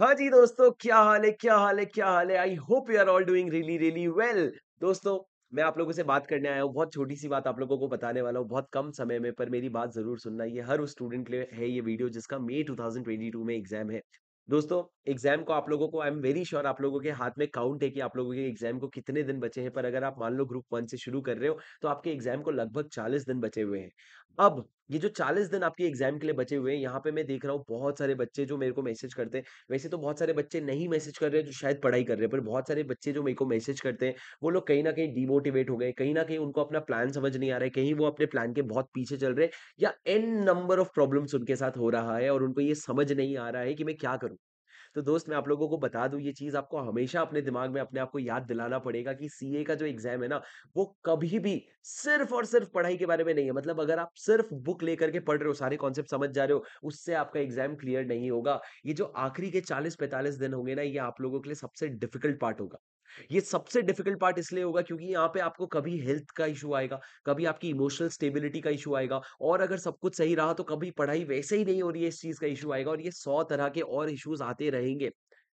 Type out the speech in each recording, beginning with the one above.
हाँ जी दोस्तों क्या हाल है क्या हाल है क्या हाल है I hope you are all doing really really well दोस्तों मैं आप लोगों से बात करने आया हूँ बहुत छोटी सी बात आप लोगों को बताने वाला हूँ बहुत कम समय में पर मेरी बात जरूर सुनना ये हर उस स्टूडेंट के लिए है ये वीडियो जिसका मे 2022 में एग्जाम है दोस्तों एग्जाम को आप लोगों को आई एम वेरी श्योर आप लोगों के हाथ में काउंट है कि आप लोगों के एग्जाम को कितने दिन बचे हैं पर अगर आप मान लो ग्रुप वन से शुरू कर रहे हो तो आपके एग्जाम को लगभग चालीस दिन बचे हुए हैं अब ये जो चालीस दिन आपके एग्जाम के लिए बचे हुए हैं यहाँ पे मैं देख रहा हूँ बहुत सारे बच्चे जो मेरे को मैसेज करते हैं वैसे तो बहुत सारे बच्चे नहीं मैसेज कर रहे हैं जो शायद पढ़ाई कर रहे हैं पर बहुत सारे बच्चे जो मेरे को मैसेज करते हैं वो लोग कहीं ना कहीं डिमोटिवेट हो गए कहीं ना कहीं उनको अपना प्लान समझ नहीं आ रहा है कहीं वो अपने प्लान के बहुत पीछे चल रहे हैं या एन नंबर ऑफ प्रॉब्लम्स उनके साथ हो रहा है और उनको ये समझ नहीं आ रहा है कि मैं क्या करूँ तो दोस्त मैं आप लोगों को बता दूं ये चीज आपको हमेशा अपने दिमाग में अपने आप को याद दिलाना पड़ेगा कि सीए का जो एग्जाम है ना वो कभी भी सिर्फ और सिर्फ पढ़ाई के बारे में नहीं है मतलब अगर आप सिर्फ बुक लेकर के पढ़ रहे हो सारे कॉन्सेप्ट समझ जा रहे हो उससे आपका एग्जाम क्लियर नहीं होगा ये जो आखिरी के चालीस पैंतालीस दिन होंगे ना ये आप लोगों के लिए सबसे डिफिकल्ट पार्ट होगा ये सबसे डिफिकल्ट पार्ट इसलिए होगा क्योंकि यहाँ पे आपको कभी हेल्थ का इशू आएगा कभी आपकी इमोशनल स्टेबिलिटी का इशू आएगा और अगर सब कुछ सही रहा तो कभी पढ़ाई वैसे ही नहीं हो रही है इस चीज का इशू आएगा और ये सौ तरह के और इश्यूज आते रहेंगे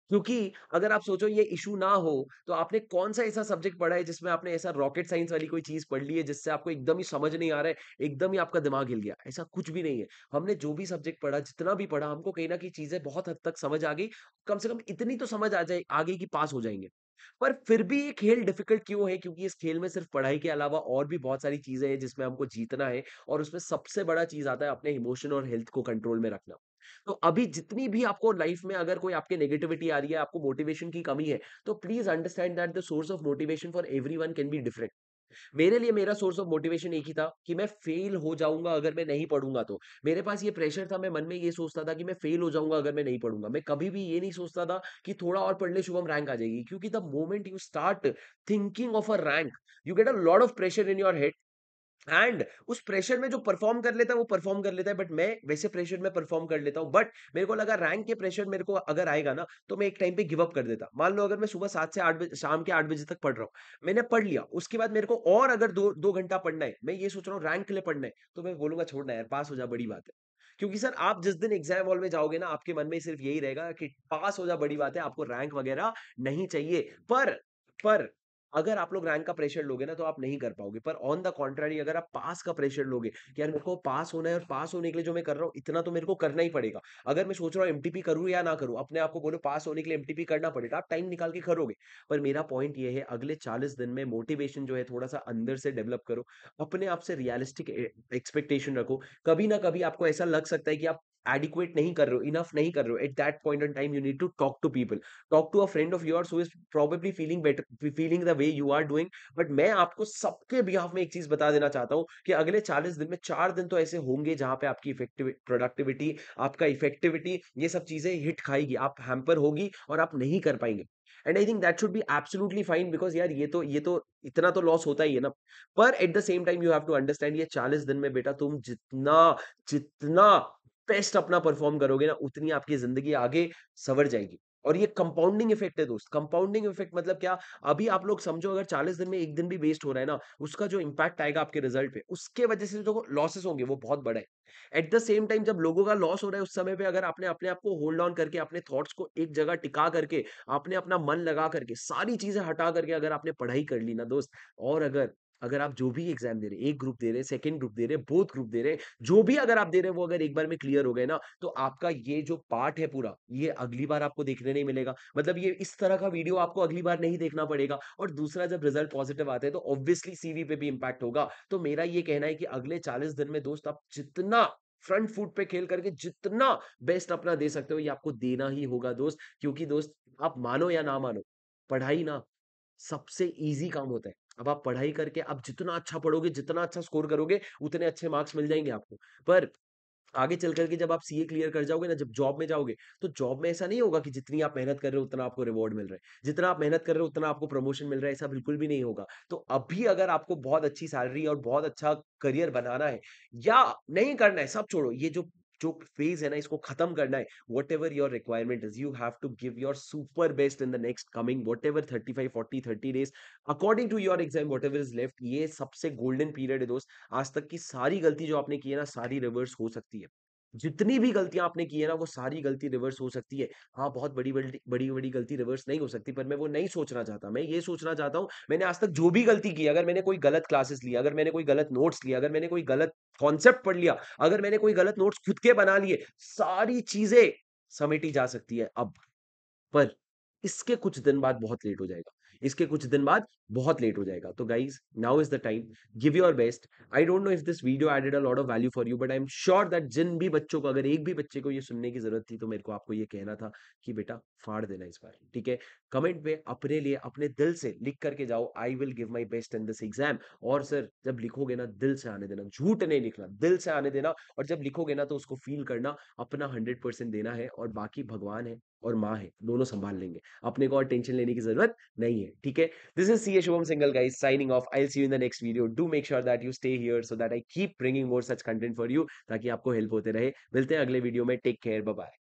क्योंकि अगर आप सोचो ये इशू ना हो तो आपने कौन सा ऐसा सब्जेक्ट पढ़ा है जिसमें आपने ऐसा रॉकेट साइंस वाली कोई चीज पढ़ ली है जिससे आपको एकदम ही समझ नहीं आ रहा है एकदम ही आपका दिमाग हिल गया ऐसा कुछ भी नहीं है हमने जो भी सब्जेक्ट पढ़ा जितना भी पढ़ा हमको कहीं ना कहीं चीजें बहुत हद तक समझ आ गई कम से कम इतनी तो समझ आ जाए आगे की पास हो जाएंगे पर फिर भी ये खेल डिफिकल्ट क्यों है क्योंकि इस खेल में सिर्फ पढ़ाई के अलावा और भी बहुत सारी चीजें हैं जिसमें हमको जीतना है और उसमें सबसे बड़ा चीज आता है अपने इमोशन और हेल्थ को कंट्रोल में रखना तो अभी जितनी भी आपको लाइफ में अगर कोई आपके नेगेटिविटी आ रही है आपको मोटिवेशन की कमी है तो please understand that the source of motivation for everyone can be different मेरे लिए मेरा सोर्स ऑफ मोटिवेशन एक ही था कि मैं फेल हो जाऊंगा अगर मैं नहीं पढ़ूंगा तो मेरे पास ये प्रेशर था मैं मन में ये सोचता था कि मैं फेल हो जाऊंगा अगर मैं नहीं पढ़ूंगा मैं कभी भी ये नहीं सोचता था कि थोड़ा और पढ़ ले शुभम रैंक आ जाएगी क्योंकि the moment you start thinking of a rank you get a lot of pressure in your head and उस प्रेशर में जो परफॉर्म कर लेता है वो परफॉर्म कर लेता है बट मैं वैसे प्रेशर में परफॉर्म कर लेता हूँ बट मेरे को लगा रैंक के प्रेशर मेरे को अगर आएगा ना तो मैं एक टाइम पे गिव अप कर देता मान लो अगर मैं सुबह सात से आठ बजे शाम के आठ बजे तक पढ़ रहा हूँ मैंने पढ़ लिया उसके बाद मेरे को और अगर दो दो घंटा पढ़ना है मैं ये सोच रहा हूँ रैंक के लिए पढ़ना है तो मैं बोलूंगा छोड़ना यार पास हो जा बड़ी बात है क्योंकि सर आप जिस दिन एग्जाम हॉल में जाओगे ना आपके मन में सिर्फ यही रहेगा कि पास हो जा बड़ी बात है आपको रैंक वगैरह नहीं चाहिए पर पर अगर आप लोग रैंक का प्रेशर लोगे ना तो आप नहीं कर पाओगे पर ऑन द कॉन्ट्रारी अगर आप पास का प्रेशर लोगे कि यार मेरे को पास होना है और पास होने के लिए जो मैं कर रहा हूँ इतना तो मेरे को करना ही पड़ेगा अगर मैं सोच रहा हूँ एमटीपी करूँ या ना करूँ अपने आप को बोलो पास होने के लिए एमटीपी करना पड़ेगा आप टाइम निकाल के करोगे पर मेरा पॉइंट ये है अगले चालीस दिन में मोटिवेशन जो है थोड़ा सा अंदर से डेवलप करो अपने आप से रियलिस्टिक एक्सपेक्टेशन रखो कभी ना कभी आपको ऐसा लग सकता है कि आप एडिक्वेट नहीं कर रहे हो इनफ नहीं कर रहे हो at that point on time you need to talk to people talk to a friend of yours who is probably feeling better feeling the way you are doing but मैं आपको सबके बिहाफ में एक चीज बता देना चाहता हूँ कि अगले चालीस दिन में चार दिन तो ऐसे होंगे जहां पे आपकी इफेक्टिव प्रोडक्टिविटी आपका इफेक्टिविटी ये सब चीजें हिट खाएगी आप हैम्पर होगी और आप नहीं कर पाएंगे and I think that should be absolutely fine because यार ये तो ये तो इतना तो लॉस होता ही है ना पर at the same time you have to understand ये चालीस दिन में बेटा तुम जितना जितना बेस्ट अपना परफॉर्म करोगे ना उतनी आपकी जिंदगी आगे सवर जाएगी और ये कंपाउंडिंग इफेक्ट है दोस्त कंपाउंडिंग इफेक्ट मतलब क्या अभी आप लोग समझो अगर 40 दिन में एक दिन भी वेस्ट हो रहा है ना उसका जो इम्पैक्ट आएगा आपके रिजल्ट पे उसके वजह से जो लॉसेस होंगे वो बहुत बड़ा है एट द सेम टाइम जब लोगों का लॉस हो रहा है उस समय पे अगर आपने अपने आप को होल्ड ऑन करके अपने थॉट्स को एक जगह टिका करके आपने अपना मन लगा करके सारी चीजें हटा करके अगर आपने पढ़ाई कर ली ना दोस्त और अगर अगर आप जो भी एग्जाम दे रहे एक ग्रुप दे रहे सेकेंड ग्रुप दे रहे बोथ ग्रुप दे रहे जो भी अगर आप दे रहे वो अगर एक बार में क्लियर हो गए ना तो आपका ये जो पार्ट है पूरा ये अगली बार आपको देखने नहीं मिलेगा मतलब ये इस तरह का वीडियो आपको अगली बार नहीं देखना पड़ेगा और दूसरा जब रिजल्ट पॉजिटिव आता है तो ऑब्वियसली सीवी पे भी इंपैक्ट होगा तो मेरा ये कहना है कि अगले चालीस दिन में दोस्त आप जितना फ्रंट फुट पे खेल करके जितना बेस्ट अपना दे सकते हो ये आपको देना ही होगा दोस्त क्योंकि दोस्त आप मानो या ना मानो पढ़ाई ना सबसे इजी काम होता है अब आप पढ़ाई करके आप जितना अच्छा पढ़ोगे जितना अच्छा स्कोर करोगे उतने अच्छे मार्क्स मिल जाएंगे आपको पर आगे चल करके जब आप सीए क्लियर कर जाओगे ना जब जॉब में जाओगे तो जॉब में ऐसा नहीं होगा कि जितनी आप मेहनत कर रहे हो उतना आपको रिवॉर्ड मिल रहा है जितना आप मेहनत कर रहे हो उतना आपको प्रमोशन मिल रहा है ऐसा बिल्कुल भी नहीं होगा तो अभी अगर आपको बहुत अच्छी सैलरी और बहुत अच्छा करियर बनाना है या नहीं करना है सब छोड़ो ये जो जो फेज है ना इसको खत्म करना है whatever your requirement is you have to give your super best in the next coming whatever thirty five forty thirty days according to your exam whatever is left ये सबसे golden period है दोस्त आज तक की सारी गलती जो आपने की है ना सारी रिवर्स हो सकती है जितनी भी गलतियां आपने की है ना वो सारी गलती रिवर्स हो सकती है हाँ बहुत बड़ी बड़ी बड़ी बड़ी गलती रिवर्स नहीं हो सकती पर मैं वो नहीं सोचना चाहता मैं ये सोचना चाहता हूँ मैंने आज तक जो भी गलती की अगर मैंने कोई गलत क्लासेस लिया अगर मैंने कोई गलत नोट्स लिया अगर मैंने कोई गलत कॉन्सेप्ट पढ़ लिया अगर मैंने कोई गलत नोट्स खुद के बना लिए सारी चीजें समेटी जा सकती है अब पर इसके कुछ दिन बाद बहुत लेट हो जाएगा इसके कुछ दिन बाद बहुत लेट हो जाएगा तो guys now is the time give your best I don't know if this video added a lot of value for you but I am sure that जिन भी बच्चों को अगर एक भी बच्चे को ये सुनने की जरूरत थी तो मेरे को आपको ये कहना था कि बेटा फाड़ देना इस बार ठीक है कमेंट पे अपने लिए अपने दिल से लिख करके जाओ I will give my best in this exam और सर जब लिखोगे ना दिल से आने देना झूठ नहीं लिखना दिल से आने देना और जब लिखोगे ना तो उसको फील करना अपना हंड्रेड परसेंट देना है और बाकी भगवान है और माँ है दोनों संभाल लेंगे अपने को और टेंशन लेने की जरूरत नहीं है ठीक है this is C is Shubham Singhal, guys, signing off. I'll see you in the next video. Do make sure that you stay here so that I keep bringing more such content for you ताकि आपको help होते रहे मिलते हैं अगले video में take care bye